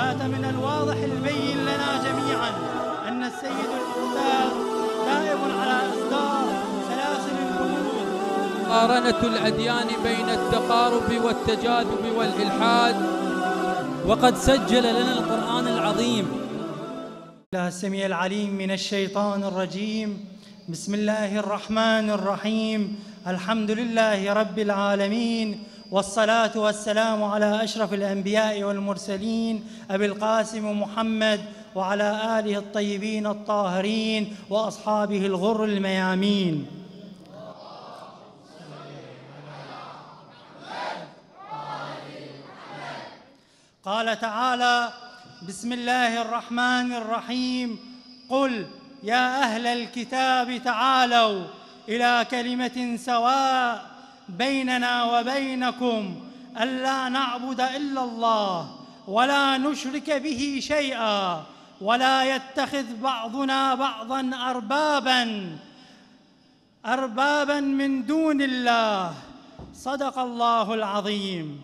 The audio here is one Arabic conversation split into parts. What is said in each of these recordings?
بات من الواضح البين لنا جميعا أن السيد الأستاذ دائم على إصدار سلاسل الأمور مقارنة الأديان بين التقارب والتجاذب والإلحاد وقد سجل لنا القرآن العظيم الله السميع العليم من الشيطان الرجيم بسم الله الرحمن الرحيم الحمد لله رب العالمين والصلاة والسلام على أشرف الأنبياء والمرسلين أبي القاسم محمد وعلى آله الطيبين الطاهرين وأصحابه الغر الميامين قال تعالى بسم الله الرحمن الرحيم قل يا أهل الكتاب تعالوا إلى كلمة سواء بيننا وبينكم ألا نعبد إلا الله ولا نشرك به شيئا ولا يتخذ بعضنا بعضا أربابا أربابا من دون الله صدق الله العظيم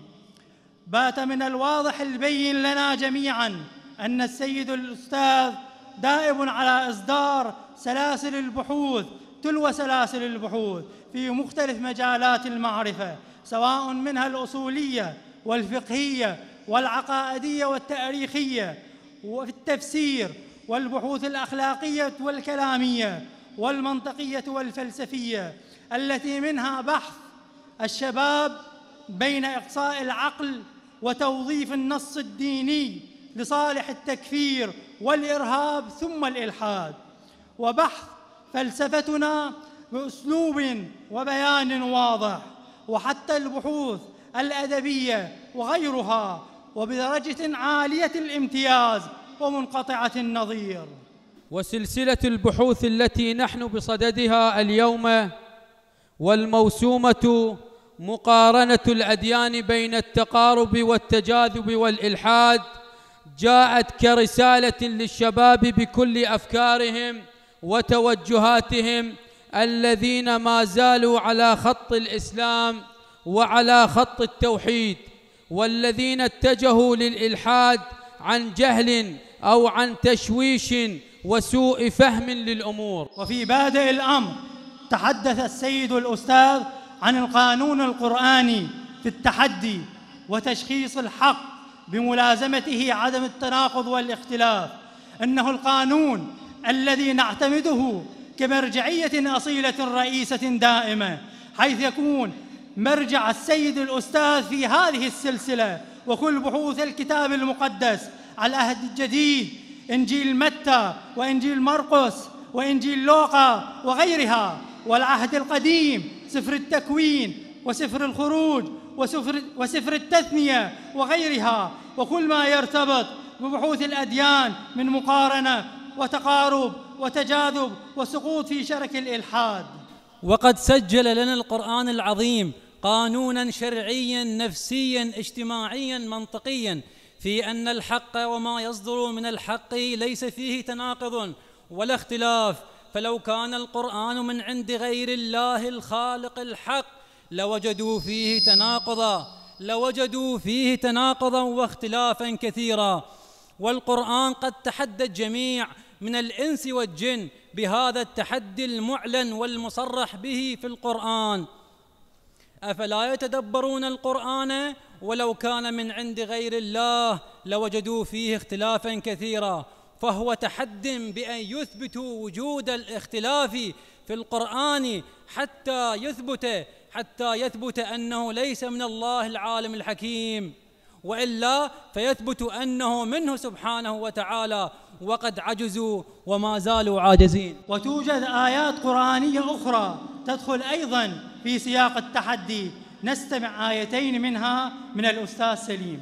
بات من الواضح البين لنا جميعا أن السيد الأستاذ دائم على إصدار سلاسل البحوث تلو سلاسل البحوث في مختلف مجالات المعرفة سواء منها الأصولية والفقهية والعقائدية والتاريخية وفي التفسير والبحوث الأخلاقية والكلامية والمنطقية والفلسفية التي منها بحث الشباب بين إقصاء العقل وتوظيف النص الديني لصالح التكفير والإرهاب ثم الإلحاد وبحث فلسفتنا بأسلوب وبيان واضح وحتى البحوث الأدبية وغيرها وبدرجة عالية الامتياز ومنقطعة النظير وسلسلة البحوث التي نحن بصددها اليوم والموسومة مقارنة الأديان بين التقارب والتجاذب والإلحاد جاءت كرسالة للشباب بكل أفكارهم وتوجهاتهم الذين ما زالوا على خط الإسلام وعلى خط التوحيد والذين اتجهوا للإلحاد عن جهل أو عن تشويش وسوء فهم للأمور وفي بادئ الأمر تحدث السيد الأستاذ عن القانون القرآني في التحدي وتشخيص الحق بملازمته عدم التناقض والاختلاف إنه القانون الذي نعتمده كمرجعية أصيلة رئيسة دائمة حيث يكون مرجع السيد الأستاذ في هذه السلسلة وكل بحوث الكتاب المقدس على العهد الجديد إنجيل متى وإنجيل مرقس وإنجيل لوقا وغيرها والعهد القديم سفر التكوين وسفر الخروج وسفر, وسفر التثنية وغيرها وكل ما يرتبط ببحوث الأديان من مقارنة وتقارب وتجاذب وسقوط في شرك الإلحاد وقد سجل لنا القرآن العظيم قانونا شرعيا نفسيا اجتماعيا منطقيا في أن الحق وما يصدر من الحق ليس فيه تناقض ولا اختلاف فلو كان القرآن من عند غير الله الخالق الحق لوجدوا فيه تناقضا لوجدوا فيه تناقضا واختلافا كثيرا والقرآن قد تحدى الجميع من الإنس والجن بهذا التحدي المعلن والمصرح به في القرآن أفلا يتدبرون القرآن ولو كان من عند غير الله لوجدوا فيه اختلافا كثيرا فهو تحد بأن يثبتوا وجود الاختلاف في القرآن حتى يثبت حتى يثبت أنه ليس من الله العالم الحكيم وإلا فيثبت أنه منه سبحانه وتعالى وقد عجزوا وما زالوا عاجزين وتوجد آيات قرآنية أخرى تدخل أيضا في سياق التحدي نستمع آيتين منها من الأستاذ سليم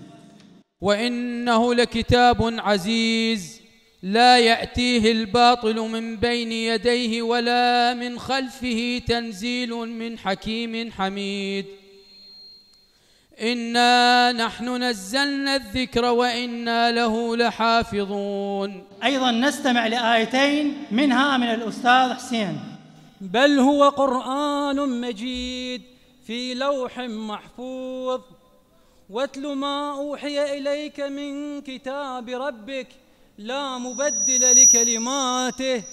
وإنه لكتاب عزيز لا يأتيه الباطل من بين يديه ولا من خلفه تنزيل من حكيم حميد إنا نحن نزلنا الذكر وإنا له لحافظون أيضا نستمع لآيتين منها من الأستاذ حسين بل هو قرآن مجيد في لوح محفوظ واتل ما أوحي إليك من كتاب ربك لا مبدل لكلماته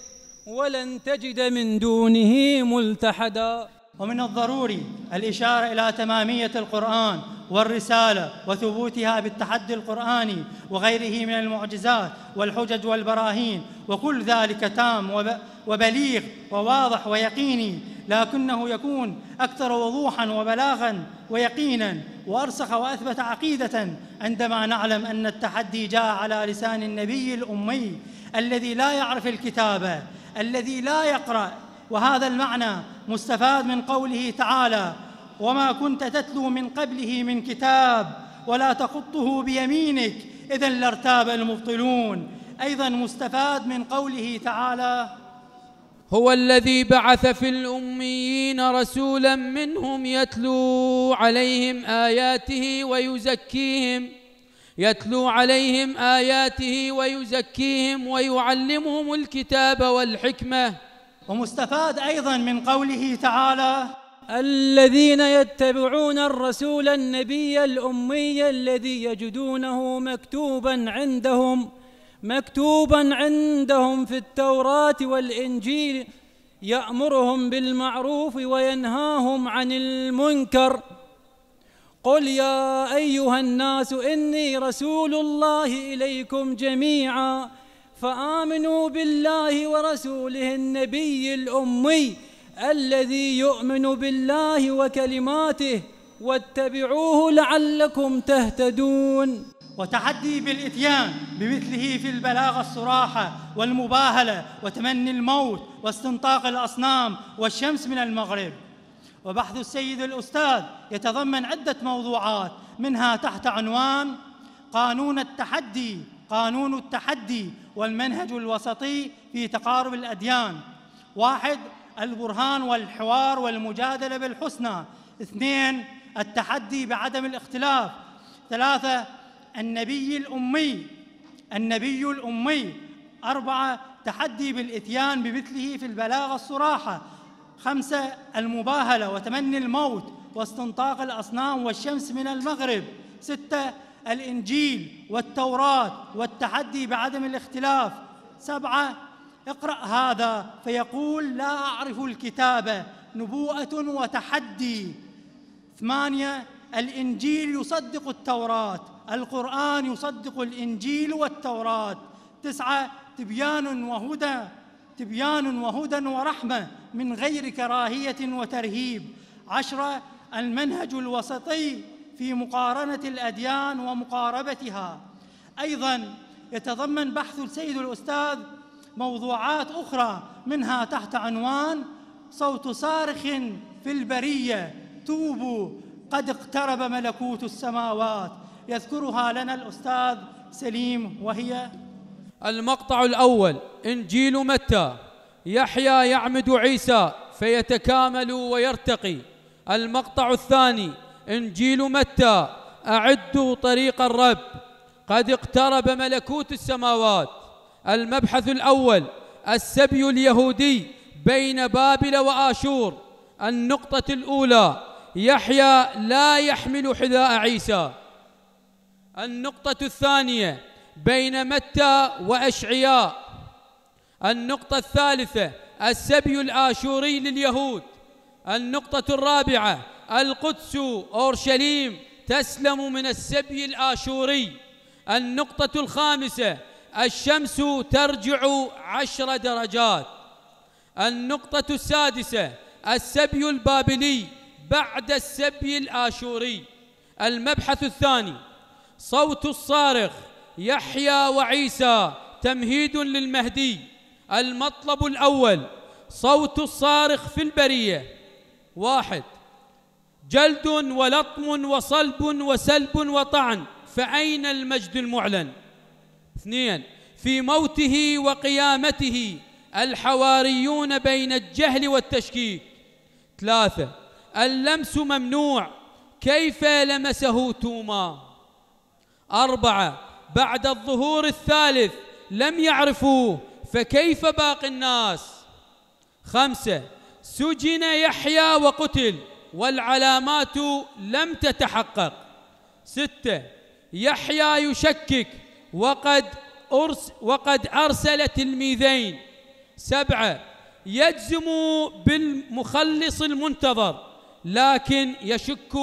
ولن تجد من دونه ملتحدا ومن الضروري الإشارة إلى تمامية القرآن والرسالة وثبوتها بالتحدي القرآني وغيره من المعجزات والحجج والبراهين وكل ذلك تام وبليغ وواضح ويقيني لكنه يكون أكثر وضوحا وبلاغا ويقينا وأرسخ وأثبت عقيدة عندما نعلم أن التحدي جاء على لسان النبي الأمي الذي لا يعرف الكتابة الذي لا يقرأ وهذا المعنى مستفاد من قوله تعالى وما كنت تتلو من قبله من كتاب ولا تخطه بيمينك اذا لارتاب المبطلون ايضا مستفاد من قوله تعالى هو الذي بعث في الأميين رسولا منهم يتلو عليهم آياته ويزكيهم يتلو عليهم آياته ويزكيهم ويعلمهم الكتاب والحكمة ومستفاد أيضا من قوله تعالى الذين يتبعون الرسول النبي الأمي الذي يجدونه مكتوبا عندهم مكتوبا عندهم في التوراة والإنجيل يأمرهم بالمعروف وينهاهم عن المنكر قل يا أيها الناس إني رسول الله إليكم جميعاً فآمنوا بالله ورسوله النبي الأمي الذي يؤمن بالله وكلماته واتبعوه لعلكم تهتدون وتحدي بالإتيان بمثله في البلاغة الصراحة والمباهلة وتمني الموت واستنطاق الأصنام والشمس من المغرب وبحث السيد الأستاذ يتضمن عدة موضوعات منها تحت عنوان قانون التحدي قانون التحدي والمنهج الوسطي في تقارب الأديان واحد البرهان والحوار والمجادلة بالحسنى اثنين التحدي بعدم الاختلاف ثلاثة النبي الأمي النبي الأمي أربعة تحدي بالإتيان بمثله في البلاغة الصراحة خمسة المباهلة وتمني الموت واستنطاق الأصنام والشمس من المغرب ستة الإنجيل والتوراة والتحدي بعدم الاختلاف سبعة اقرأ هذا فيقول لا أعرف الكتابة نبوءة وتحدي ثمانية الإنجيل يصدق التوراة القرآن يصدق الإنجيل والتوراة تسعة تبيان وهدى تبيان وهدى ورحمة من غير كراهية وترهيب عشرة المنهج الوسطي في مقارنة الأديان ومقاربتها أيضا يتضمن بحث السيد الأستاذ موضوعات أخرى منها تحت عنوان صوت صارخ في البرية توبوا قد اقترب ملكوت السماوات يذكرها لنا الأستاذ سليم وهي المقطع الأول إنجيل متى يحيى يعمد عيسى فيتكامل ويرتقي المقطع الثاني إنجيل متى أعدوا طريق الرب قد اقترب ملكوت السماوات المبحث الأول السبي اليهودي بين بابل وآشور النقطة الأولى يحيى لا يحمل حذاء عيسى النقطة الثانية بين متى وأشعياء النقطة الثالثة السبي الآشوري لليهود النقطة الرابعة القدس أورشليم تسلم من السبي الآشوري النقطة الخامسة الشمس ترجع عشر درجات النقطة السادسة السبي البابلي بعد السبي الآشوري المبحث الثاني صوت الصارخ يحيى وعيسى تمهيد للمهدي المطلب الأول صوت الصارخ في البرية واحد جلد ولطم وصلب وسلب وطعن فأين المجد المعلن اثنين في موته وقيامته الحواريون بين الجهل والتشكيك ثلاثة اللمس ممنوع كيف لمسه توما أربعة بعد الظهور الثالث لم يعرفوه فكيف باقي الناس خمسة سجن يحيى وقتل والعلامات لم تتحقق ستة يحيى يشكك وقد أرس وقد أرسل تلميذين سبعة يجزم بالمخلص المنتظر لكن يشك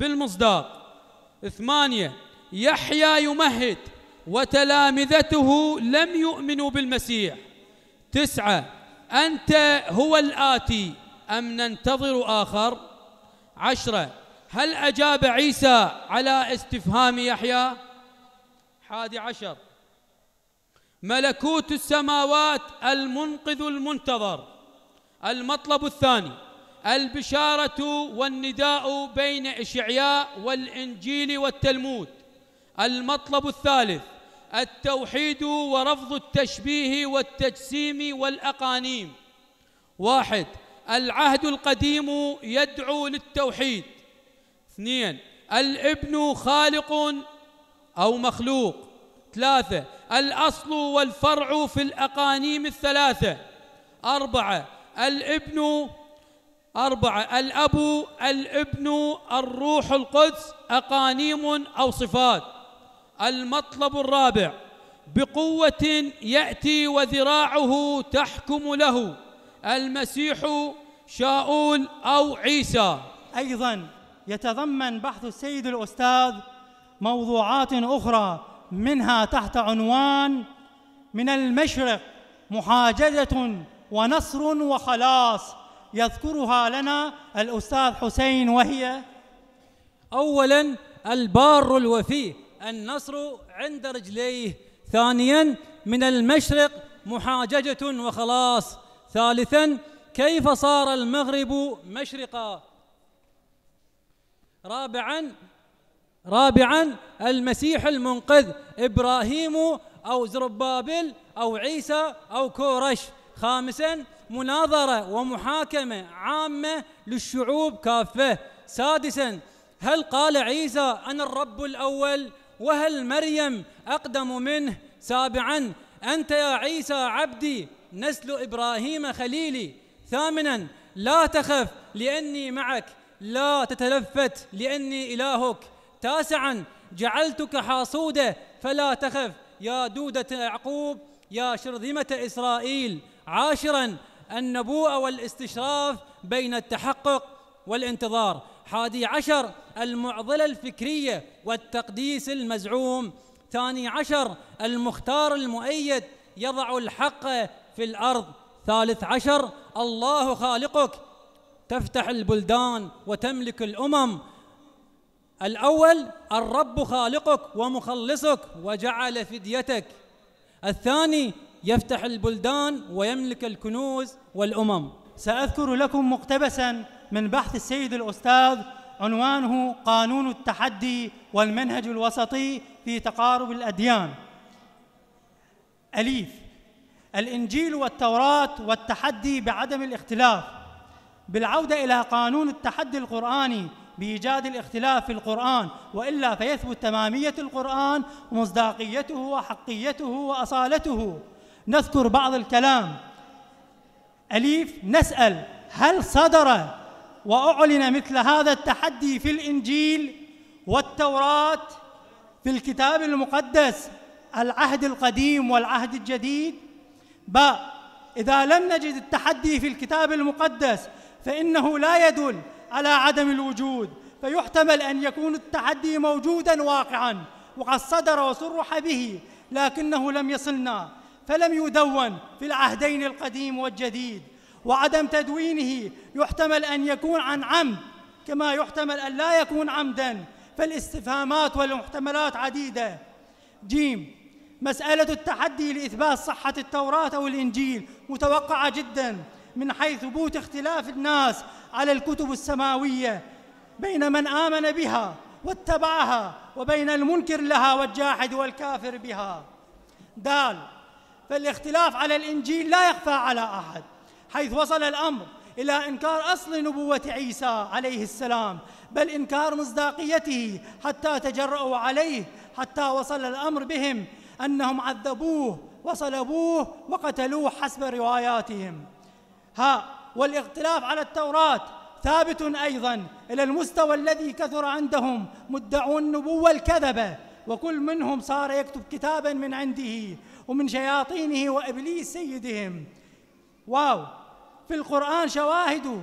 بالمصداق ثمانية يحيى يمهد وتلامذته لم يؤمنوا بالمسيح تسعة أنت هو الآتي أم ننتظر آخر؟ عشرة هل أجاب عيسى على استفهام يحيى حادي عشر ملكوت السماوات المنقذ المنتظر المطلب الثاني البشارة والنداء بين إشعياء والإنجيل والتلمود المطلب الثالث التوحيد ورفض التشبيه والتجسيم والأقانيم واحد العهد القديم يدعو للتوحيد اثنين الابن خالق أو مخلوق ثلاثة الأصل والفرع في الأقانيم الثلاثة أربعة الابن أربعة الأب الابن الروح القدس أقانيم أو صفات المطلب الرابع بقوة يأتي وذراعه تحكم له المسيح شاؤول أو عيسى أيضا يتضمن بحث السيد الأستاذ موضوعات أخرى منها تحت عنوان من المشرق محاججة ونصر وخلاص يذكرها لنا الأستاذ حسين وهي أولا البار الوفي النصر عند رجليه ثانيا من المشرق محاججة وخلاص ثالثا كيف صار المغرب مشرقا رابعا رابعا المسيح المنقذ ابراهيم او زربابل او عيسى او كورش خامسا مناظره ومحاكمه عامه للشعوب كافه سادسا هل قال عيسى انا الرب الاول وهل مريم اقدم منه سابعا انت يا عيسى عبدي نسل إبراهيم خليلي ثامنا لا تخف لأني معك لا تتلفت لأني إلهك تاسعا جعلتك حاصودة فلا تخف يا دودة يعقوب يا شرذمة إسرائيل عاشرا النبوءة والاستشراف بين التحقق والانتظار حادي عشر المعضلة الفكرية والتقديس المزعوم ثاني عشر المختار المؤيد يضع الحق في الأرض ثالث عشر الله خالقك تفتح البلدان وتملك الأمم الأول الرب خالقك ومخلصك وجعل فديتك الثاني يفتح البلدان ويملك الكنوز والأمم سأذكر لكم مقتبسا من بحث السيد الأستاذ عنوانه قانون التحدي والمنهج الوسطي في تقارب الأديان أليف الإنجيل والتوراة والتحدي بعدم الاختلاف بالعودة إلى قانون التحدي القرآني بإيجاد الاختلاف في القرآن وإلا فيثبت تمامية القرآن ومصداقيته وحقيته وأصالته نذكر بعض الكلام أليف نسأل هل صدر وأعلن مثل هذا التحدي في الإنجيل والتوراة في الكتاب المقدس العهد القديم والعهد الجديد باء إذا لم نجد التحدي في الكتاب المقدس فإنه لا يدل على عدم الوجود فيحتمل أن يكون التحدي موجودا واقعا وقد صدر وصرح به لكنه لم يصلنا فلم يدون في العهدين القديم والجديد وعدم تدوينه يحتمل أن يكون عن عمد كما يحتمل أن لا يكون عمدا فالاستفهامات والمحتملات عديدة جيم مسألة التحدي لإثبات صحة التوراة أو الإنجيل متوقعة جدا من حيث ثبوت اختلاف الناس على الكتب السماوية بين من آمن بها واتبعها وبين المنكر لها والجاحد والكافر بها دال فالاختلاف على الإنجيل لا يخفى على أحد حيث وصل الأمر إلى إنكار أصل نبوة عيسى عليه السلام بل إنكار مصداقيته حتى تجرأوا عليه حتى وصل الأمر بهم أنهم عذبوه وصلبوه وقتلوه حسب رواياتهم ها والاختلاف على التوراة ثابت أيضا إلى المستوى الذي كثر عندهم مدعو النبوة الكذبة وكل منهم صار يكتب كتابا من عنده ومن شياطينه وإبليس سيدهم واو في القرآن شواهد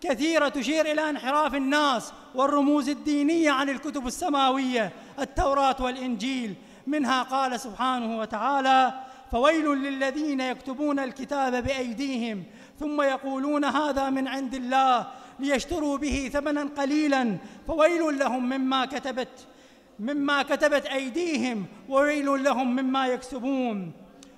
كثيرة تشير إلى انحراف الناس والرموز الدينية عن الكتب السماوية التوراة والإنجيل منها قال سبحانه وتعالى فويل للذين يكتبون الكتاب بأيديهم ثم يقولون هذا من عند الله ليشتروا به ثمنا قليلا فويل لهم مما كتبت مما كتبت أيديهم وويل لهم مما يكسبون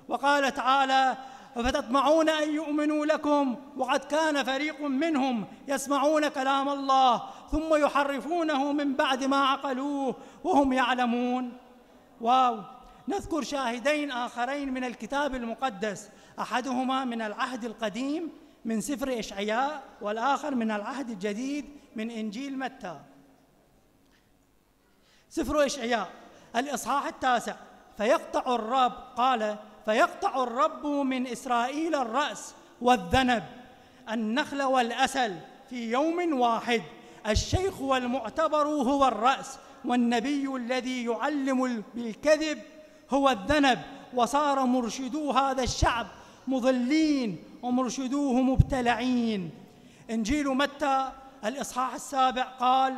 وقال تعالى أفتطمعون أن يؤمنوا لكم وقد كان فريق منهم يسمعون كلام الله ثم يحرفونه من بعد ما عقلوه وهم يعلمون واو نذكر شاهدين آخرين من الكتاب المقدس أحدهما من العهد القديم من سفر إشعياء والآخر من العهد الجديد من إنجيل متى سفر إشعياء الإصحاح التاسع فيقطع الرب قال فيقطع الرب من إسرائيل الرأس والذنب النخل والأسل في يوم واحد الشيخ والمعتبر هو الرأس والنبي الذي يعلم بالكذب هو الذنب وصار مرشدو هذا الشعب مضلين ومرشدوه مبتلعين إنجيل متى الإصحاح السابع قال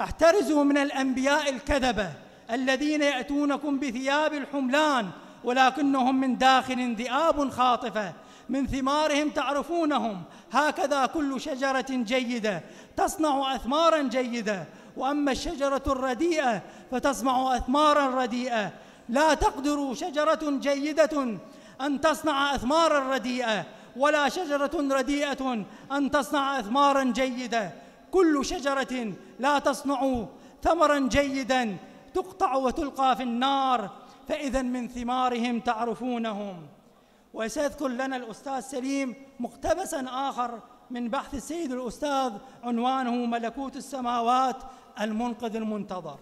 احترزوا من الأنبياء الكذبة الذين يأتونكم بثياب الحملان ولكنهم من داخل ذئاب خاطفة من ثمارهم تعرفونهم هكذا كل شجرة جيدة تصنع أثمارا جيدة وأما الشجرة الرديئة فتصنع أثمارا رديئة لا تقدر شجرة جيدة أن تصنع أثمارا رديئة ولا شجرة رديئة أن تصنع أثمارا جيدة كل شجرة لا تصنع ثمرا جيدا تقطع وتلقى في النار فإذا من ثمارهم تعرفونهم وسيذكر لنا الأستاذ سليم مقتبسا آخر من بحث السيد الأستاذ عنوانه ملكوت السماوات المنقذ المنتظر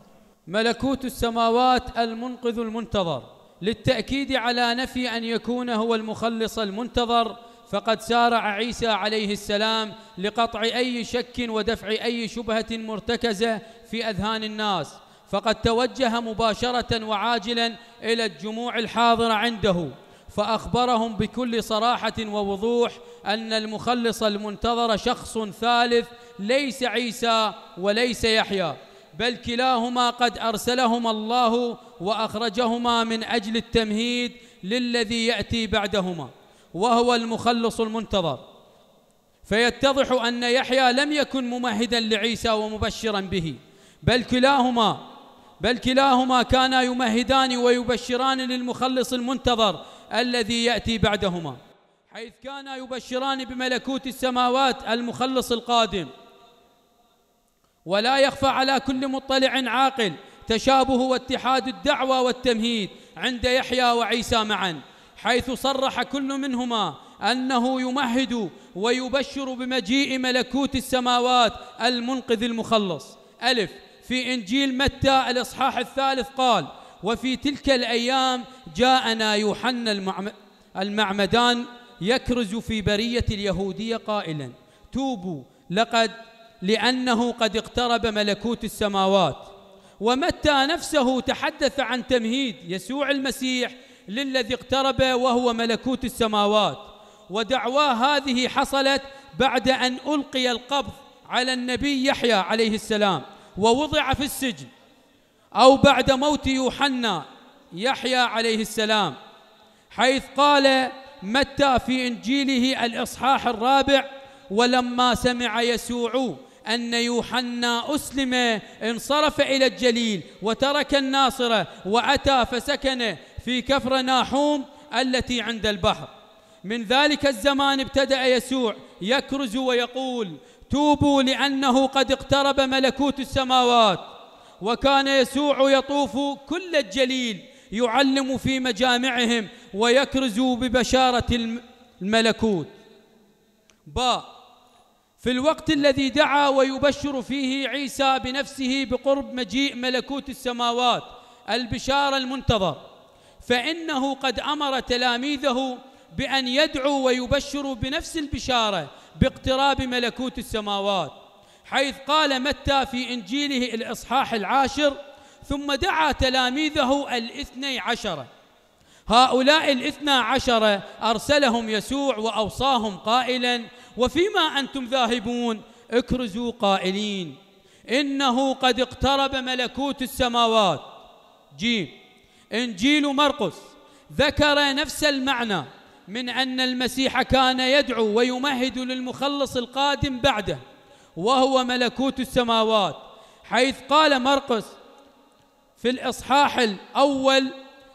ملكوت السماوات المنقذ المنتظر للتأكيد على نفي أن يكون هو المخلص المنتظر فقد سارع عيسى عليه السلام لقطع أي شك ودفع أي شبهة مرتكزة في أذهان الناس فقد توجه مباشرة وعاجلا إلى الجموع الحاضرة عنده فأخبرهم بكل صراحة ووضوح أن المخلص المنتظر شخص ثالث ليس عيسى وليس يحيى بل كلاهما قد أرسلهما الله وأخرجهما من أجل التمهيد للذي يأتي بعدهما وهو المخلص المنتظر فيتضح أن يحيى لم يكن ممهدا لعيسى ومبشرا به بل كلاهما بل كلاهما كانا يمهدان ويبشران للمخلص المنتظر الذي يأتي بعدهما حيث كانا يبشران بملكوت السماوات المخلص القادم ولا يخفى على كل مطلع عاقل تشابه واتحاد الدعوة والتمهيد عند يحيى وعيسى معا حيث صرح كل منهما أنه يمهد ويبشر بمجيء ملكوت السماوات المنقذ المخلص ألف في إنجيل متى الإصحاح الثالث قال وفي تلك الأيام جاءنا يوحنا المعمدان يكرز في برية اليهودية قائلا توبوا لقد لأنه قد اقترب ملكوت السماوات ومتى نفسه تحدث عن تمهيد يسوع المسيح للذي اقترب وهو ملكوت السماوات ودعواه هذه حصلت بعد أن ألقي القبض على النبي يحيى عليه السلام ووضع في السجن أو بعد موت يوحنا يحيى عليه السلام حيث قال متى في إنجيله الإصحاح الرابع ولما سمع يسوع أن يوحنا أسلم انصرف إلى الجليل وترك الناصرة وأتى فسكن في كفر ناحوم التي عند البحر من ذلك الزمان ابتدأ يسوع يكرز ويقول توبوا لأنه قد اقترب ملكوت السماوات وكان يسوع يطوف كل الجليل يعلم في مجامعهم ويكرز ببشارة الملكوت باء في الوقت الذي دعا ويبشر فيه عيسى بنفسه بقرب مجيء ملكوت السماوات البشارة المنتظر فإنه قد أمر تلاميذه بأن يدعوا ويبشروا بنفس البشارة باقتراب ملكوت السماوات حيث قال متى في إنجيله الإصحاح العاشر ثم دعا تلاميذه الاثني عشرة هؤلاء الاثنى عشرة أرسلهم يسوع وأوصاهم قائلاً وفيما أنتم ذاهبون اكرزوا قائلين إنه قد اقترب ملكوت السماوات جيم إنجيل مرقس ذكر نفس المعنى من أن المسيح كان يدعو ويمهد للمخلص القادم بعده وهو ملكوت السماوات حيث قال مرقس في الإصحاح الأول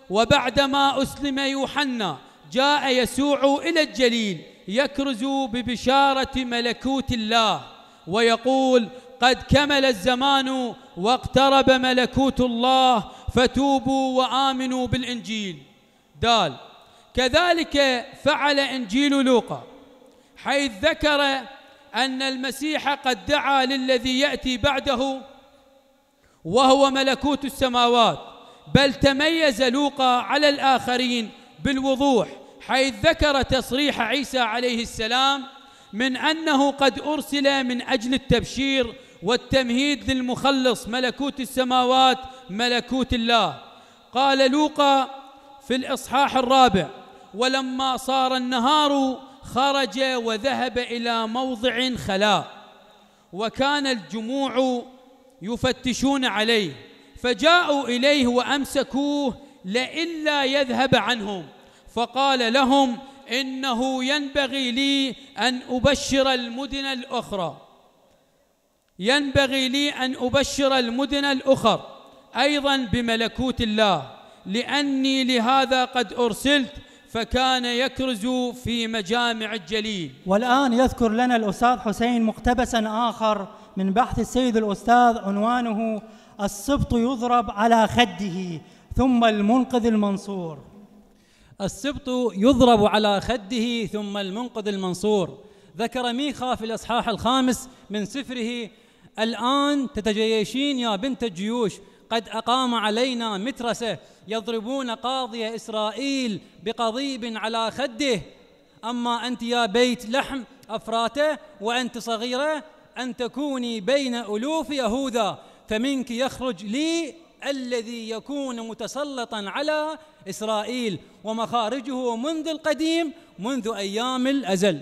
وبعدما أسلم يوحنا جاء يسوع إلى الجليل يكرز ببشارة ملكوت الله ويقول قد كمل الزمان واقترب ملكوت الله فتوبوا وآمنوا بالإنجيل دال كذلك فعل إنجيل لوقا حيث ذكر أن المسيح قد دعا للذي يأتي بعده وهو ملكوت السماوات بل تميز لوقا على الآخرين بالوضوح حيث ذكر تصريح عيسى عليه السلام من أنه قد أرسل من أجل التبشير والتمهيد للمخلص ملكوت السماوات ملكوت الله قال لوقا في الإصحاح الرابع ولما صار النهار خرج وذهب إلى موضع خلاء وكان الجموع يفتشون عليه فجاءوا إليه وأمسكوه لئلا يذهب عنهم فقال لهم إنه ينبغي لي أن أبشر المدن الأخرى ينبغي لي أن أبشر المدن الأخر أيضا بملكوت الله لأني لهذا قد أرسلت فكان يكرز في مجامع الجليل والآن يذكر لنا الأستاذ حسين مقتبسا آخر من بحث السيد الأستاذ عنوانه السبط يضرب على خده ثم المنقذ المنصور السبط يضرب على خده ثم المنقذ المنصور ذكر ميخا في الإصحاح الخامس من سفره الآن تتجيشين يا بنت الجيوش قد أقام علينا مترسة يضربون قاضي إسرائيل بقضيب على خده أما أنت يا بيت لحم أفراته وأنت صغيرة أن تكوني بين ألوف يهوذا فمنك يخرج لي الذي يكون متسلطا على اسرائيل ومخارجه منذ القديم منذ ايام الازل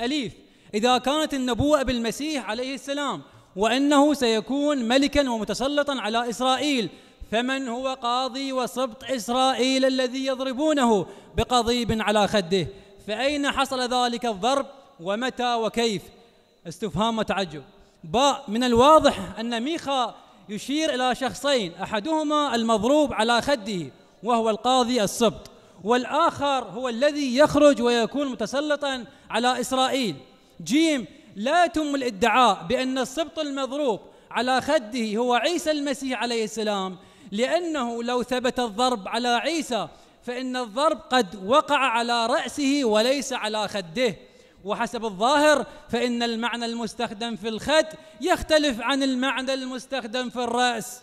اليف اذا كانت النبوءه بالمسيح عليه السلام وانه سيكون ملكا ومتسلطا على اسرائيل فمن هو قاضي وسبط اسرائيل الذي يضربونه بقضيب على خده فاين حصل ذلك الضرب ومتى وكيف استفهام وتعجب باء من الواضح ان ميخا يشير إلى شخصين أحدهما المضروب على خده وهو القاضي السبط والآخر هو الذي يخرج ويكون متسلطا على إسرائيل جيم لا يتم الادعاء بأن السبط المضروب على خده هو عيسى المسيح عليه السلام لأنه لو ثبت الضرب على عيسى فإن الضرب قد وقع على رأسه وليس على خده وحسب الظاهر فإن المعنى المستخدم في الخد يختلف عن المعنى المستخدم في الرأس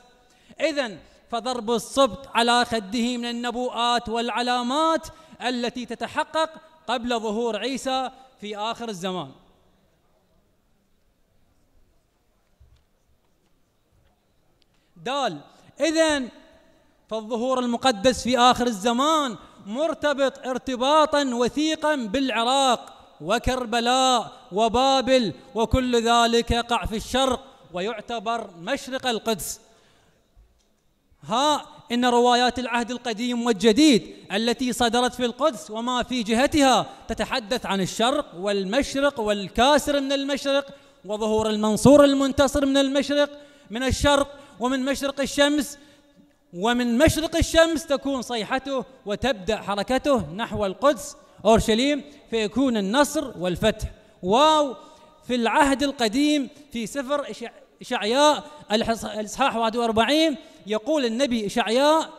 إذا فضرب السبط على خده من النبوءات والعلامات التي تتحقق قبل ظهور عيسى في آخر الزمان دال إذا فالظهور المقدس في آخر الزمان مرتبط ارتباطا وثيقا بالعراق وكربلاء وبابل وكل ذلك يقع في الشرق ويعتبر مشرق القدس ها إن روايات العهد القديم والجديد التي صدرت في القدس وما في جهتها تتحدث عن الشرق والمشرق والكاسر من المشرق وظهور المنصور المنتصر من المشرق من الشرق ومن مشرق الشمس ومن مشرق الشمس تكون صيحته وتبدأ حركته نحو القدس أورشليم فيكون النصر والفتح واو في العهد القديم في سفر إشعياء الإصحاح 41 يقول النبي إشعياء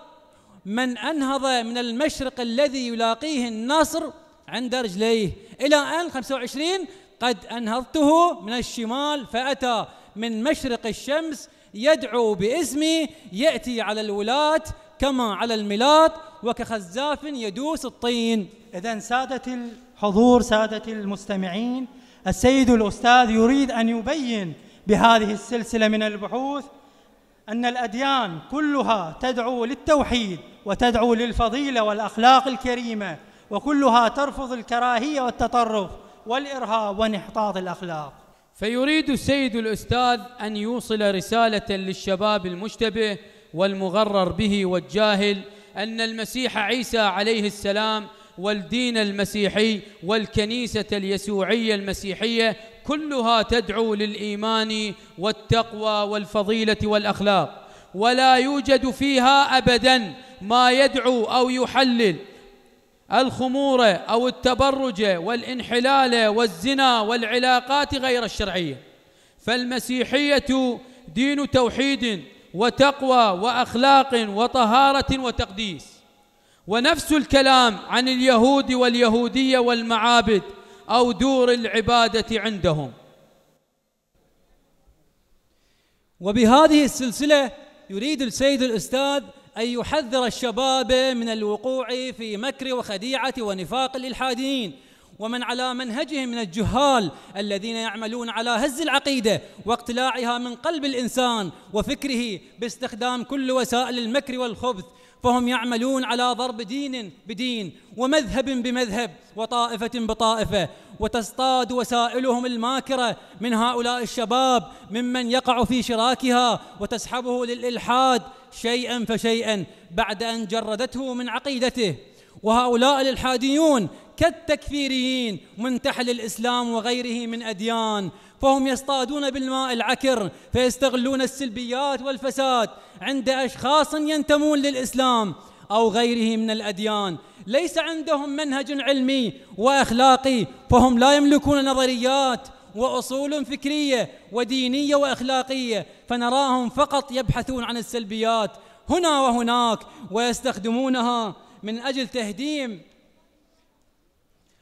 من أنهض من المشرق الذي يلاقيه النصر عند رجليه إلى أن 25 قد أنهضته من الشمال فأتى من مشرق الشمس يدعو باسمي يأتي على الولاة كما على الميلاد وكخزاف يدوس الطين إذا سادة الحضور سادة المستمعين السيد الأستاذ يريد أن يبين بهذه السلسلة من البحوث أن الأديان كلها تدعو للتوحيد وتدعو للفضيلة والأخلاق الكريمة وكلها ترفض الكراهية والتطرف والإرهاب وانحطاط الأخلاق فيريد السيد الأستاذ أن يوصل رسالة للشباب المشتبه والمغرر به والجاهل أن المسيح عيسى عليه السلام والدين المسيحي والكنيسة اليسوعية المسيحية كلها تدعو للإيمان والتقوى والفضيلة والأخلاق ولا يوجد فيها أبدا ما يدعو أو يحلل الخمور أو التبرج والانحلال والزنا والعلاقات غير الشرعية فالمسيحية دين توحيد وتقوى واخلاق وطهاره وتقديس ونفس الكلام عن اليهود واليهوديه والمعابد او دور العباده عندهم وبهذه السلسله يريد السيد الاستاذ ان يحذر الشباب من الوقوع في مكر وخديعه ونفاق الالحاديين ومن على منهجهم من الجهال الذين يعملون على هز العقيدة واقتلاعها من قلب الإنسان وفكره باستخدام كل وسائل المكر والخبث فهم يعملون على ضرب دين بدين ومذهب بمذهب وطائفة بطائفة وتصطاد وسائلهم الماكرة من هؤلاء الشباب ممن يقع في شراكها وتسحبه للإلحاد شيئا فشيئا بعد أن جردته من عقيدته وهؤلاء الإلحاديون كالتكفيريين تحل الإسلام وغيره من أديان فهم يصطادون بالماء العكر فيستغلون السلبيات والفساد عند أشخاص ينتمون للإسلام أو غيره من الأديان ليس عندهم منهج علمي وأخلاقي فهم لا يملكون نظريات واصول فكريه ودينيه واخلاقيه فنراهم فقط يبحثون عن السلبيات هنا وهناك ويستخدمونها من اجل تهديم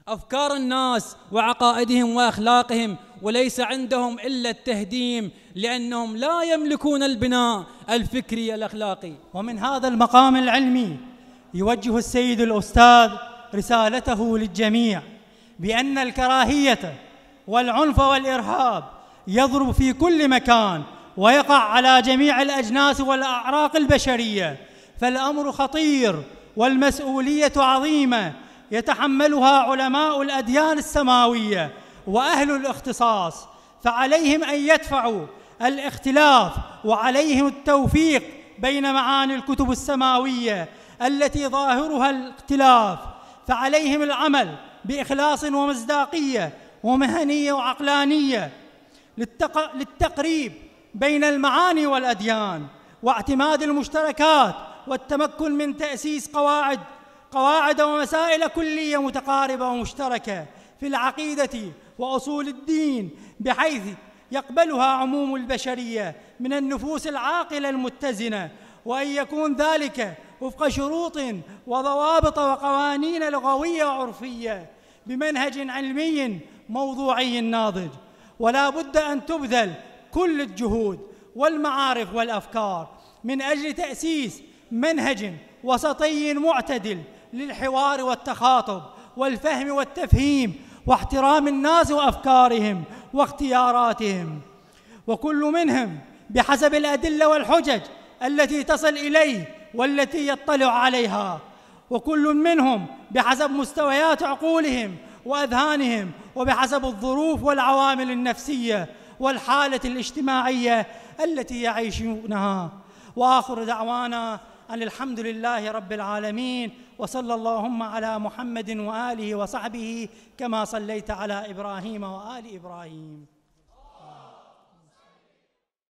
افكار الناس وعقائدهم واخلاقهم وليس عندهم الا التهديم لانهم لا يملكون البناء الفكري الاخلاقي ومن هذا المقام العلمي يوجه السيد الاستاذ رسالته للجميع بان الكراهيه والعنف والارهاب يضرب في كل مكان ويقع على جميع الاجناس والاعراق البشريه فالامر خطير والمسؤوليه عظيمه يتحملها علماء الأديان السماوية وأهل الاختصاص فعليهم أن يدفعوا الاختلاف وعليهم التوفيق بين معاني الكتب السماوية التي ظاهرها الاختلاف فعليهم العمل بإخلاص ومصداقية ومهنية وعقلانية للتقريب بين المعاني والأديان واعتماد المشتركات والتمكن من تأسيس قواعد قواعد ومسائل كلية متقاربة ومشتركة في العقيدة وأصول الدين بحيث يقبلها عموم البشرية من النفوس العاقلة المتزنة وأن يكون ذلك وفق شروط وضوابط وقوانين لغوية وعرفية بمنهج علمي موضوعي ناضج ولا بد أن تبذل كل الجهود والمعارف والأفكار من أجل تأسيس منهج وسطي معتدل للحوار والتخاطب والفهم والتفهيم واحترام الناس وافكارهم واختياراتهم وكل منهم بحسب الادله والحجج التي تصل اليه والتي يطلع عليها وكل منهم بحسب مستويات عقولهم واذهانهم وبحسب الظروف والعوامل النفسيه والحاله الاجتماعيه التي يعيشونها واخر دعوانا ان الحمد لله رب العالمين وصلى اللهم على محمد واله وصحبه كما صليت على ابراهيم وال ابراهيم